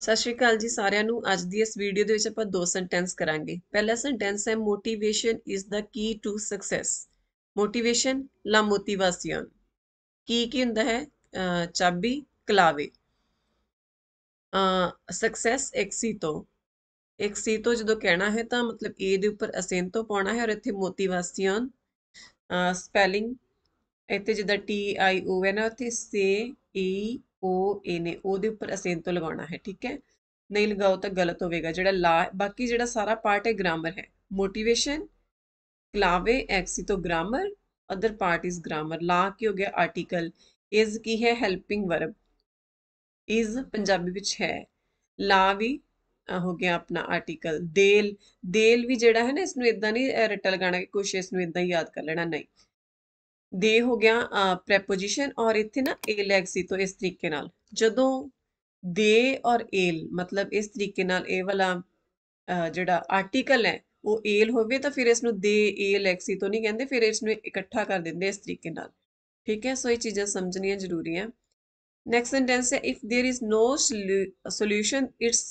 ਸਤਿ ਸ਼੍ਰੀ ਅਕਾਲ ਜੀ ਸਾਰਿਆਂ ਨੂੰ ਅੱਜ ਦੀ ਇਸ ਵੀਡੀਓ ਦੇ ਵਿੱਚ ਆਪਾਂ ਦੋ ਸੈਂਟੈਂਸ ਕਰਾਂਗੇ ਪਹਿਲਾ ਸੈਂਟੈਂਸ ਹੈ motivation is the key to success motivation ਲਾ ਮੋਟੀਵੇਸ਼ਨ ਕੀ ਕੀ ਹੁੰਦਾ ਹੈ ਚਾਬੀ ਕਲਾਵੇ ਸਕਸੈਸ ਐਕਸੀਟੋ ਐਕਸੀਟੋ ਜਦੋਂ ਕਹਿਣਾ ਹੈ ਤਾਂ ਮਤਲਬ ਏ ਦੇ ਉੱਪਰ ਤੋਂ ਪਾਉਣਾ ਹੈ ਔਰ ਇੱਥੇ ਮੋਟੀਵੇਸ਼ਨ ਸਪੈਲਿੰਗ ਇੱਥੇ ਜਿਹਦਾ ਟੀ ਆਈ ਓ ਐਨ ਆ ਉੱਥੇ ਸੇ ਈ ਓ ਏ ਨੇ ਉਹਦੇ ਉੱਪਰ ਅਸੀਂ ਤੋਂ ਲਗਾਉਣਾ ਹੈ ਠੀਕ ਹੈ ਨਹੀਂ ਲਗਾਓ ਤਾਂ ਗਲਤ ਹੋਵੇਗਾ ਜਿਹੜਾ ਲਾ ਬਾਕੀ ਜਿਹੜਾ ਸਾਰਾ ਪਾਰਟ ਹੈ ਗ੍ਰਾਮਰ ਹੈ ਮੋਟੀਵੇਸ਼ਨ ਕਲਾਵੇ ਐਕਸੀ ਤੋਂ grammar other part is grammar ਲਾ ਕੀ ਹੋ ਗਿਆ ਆਰਟੀਕਲ ਇਜ਼ ਕੀ ਹੈ ਹੈਲਪਿੰਗ ਵਰਬ ਇਜ਼ ਪੰਜਾਬੀ ਵਿੱਚ ਹੈ ਲਾ ਵੀ ਹੋ ਗਿਆ ਆਪਣਾ ਆਰਟੀਕਲ ਦੇਲ ਦੇਲ ਵੀ ਜਿਹੜਾ ਹੈ ਨਾ ਇਸ ਨੂੰ ਇਦਾਂ ਨਹੀਂ ਰਟਾ ਲਗਾਣਾ ਕਿ ਕੁਛ ਇਸ ਨੂੰ ਇਦਾਂ ਹੀ ਯਾਦ ਕਰ ਲੈਣਾ ਨਹੀਂ ਦੇ ਹੋ ਗਿਆ ਪ੍ਰੈਪੋਜੀਸ਼ਨ ਔਰ ਇੱਥੇ ਨਾ ਏਲ ਐਕ ਸੀ ਤੋਂ ਇਸ ਤਰੀਕੇ ਨਾਲ ਜਦੋਂ ਦੇ ਔਰ ਏਲ ਮਤਲਬ ਇਸ ਤਰੀਕੇ ਨਾਲ ਇਹ ਵਾਲਾ ਜਿਹੜਾ ਆਰਟੀਕਲ ਹੈ ਉਹ ਏਲ ਹੋਵੇ ਤਾਂ ਫਿਰ ਇਸ ਨੂੰ ਦੇ ਏਲ ਐਕ ਸੀ ਤੋਂ ਨਹੀਂ ਕਹਿੰਦੇ ਫਿਰ ਇਸ ਨੂੰ ਇਕੱਠਾ ਕਰ ਦਿੰਦੇ ਇਸ ਤਰੀਕੇ ਨਾਲ ਠੀਕ ਹੈ ਸੋ ਇਹ ਚੀਜ਼ਾਂ ਸਮਝਣੀਆਂ ਜ਼ਰੂਰੀ ਹੈ ਨੈਕਸਟ ਸੈਂਟੈਂਸ ਹੈ if there is no solution it's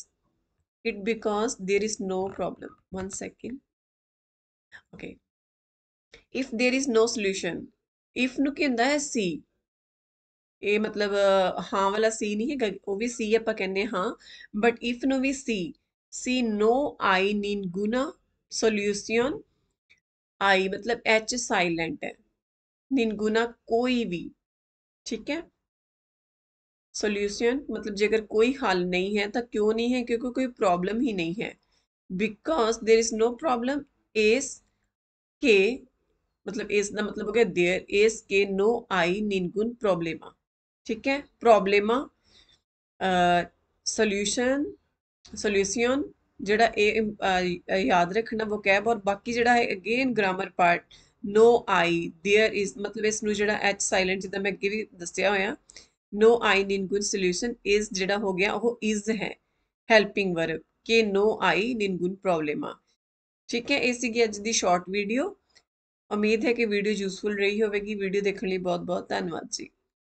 it because there is no problem one second okay if there is no solution if ਨੂੰ ਕੀ ਹੁੰਦਾ ਹੈ ਸੀ ਇਹ ਮਤਲਬ ਹਾਂ ਵਾਲਾ ਸੀ ਨਹੀਂ ਹੈ ਉਹ ਵੀ ਸੀ ਆਪਾਂ ਕਹਿੰਦੇ ਹਾਂ ਬਟ ਇਫ ਨੂੰ ਵੀ ਸੀ ਸੀ ਨੋ ਆਈ ਨੀਨ ਗੁਨਾ आई मतलब एच साइलेंट है निनगुना कोई भी ठीक है सॉल्यूशन मतलब जेकर कोई हल नहीं है तो क्यों नहीं है क्योंकि कोई प्रॉब्लम ही नहीं है because there is no problem is के मतलब एज ना मतलब हो गया देयर एज के नो आई निनगुन प्रॉब्लेमा ठीक है प्रॉब्लेमा सोल्यूशन सोल्यूशन ਜਿਹੜਾ ਇਹ ਯਾਦ ਰੱਖਣਾ ਵੋਕੈਬ ਔਰ ਬਾਕੀ ਜਿਹੜਾ ਹੈ ਅਗੇਨ ਗ੍ਰਾਮਰ ਪਾਰਟ नो आई देयर इज मतलब ਇਸ ਨੂੰ ਜਿਹੜਾ ਐਚ ਸਾਇਲੈਂਟ ਜਿੱਦਾਂ ਮੈਂ ਅੱਗੇ ਵੀ ਦੱਸਿਆ ਹੋਇਆ नो आई ਨਿਨਗੁਨ ਸੋਲੂਸ਼ਨ ਇਜ਼ ਜਿਹੜਾ ਹੋ ਗਿਆ ਉਹ ਇਜ਼ ਹੈ ਹੈਲਪਿੰਗ ਵਰਬ ਕਿ नो आई ਨਿਨਗੁਨ ਪ੍ਰੋਬਲਮ ਆ ਠੀਕ ਹੈ ਇਹ ਸੀਗੀ ਅੱਜ ਦੀ ਸ਼ਾਰਟ ਵੀਡੀਓ ਉਮੀਦ ਹੈ ਕਿ ਵੀਡੀਓ ਯੂਸਫੁਲ ਰਹੀ ਹੋਵੇਗੀ ਵੀਡੀਓ ਦੇਖਣ ਲਈ ਬਹੁਤ-ਬਹੁਤ ਧੰਨਵਾਦ ਜੀ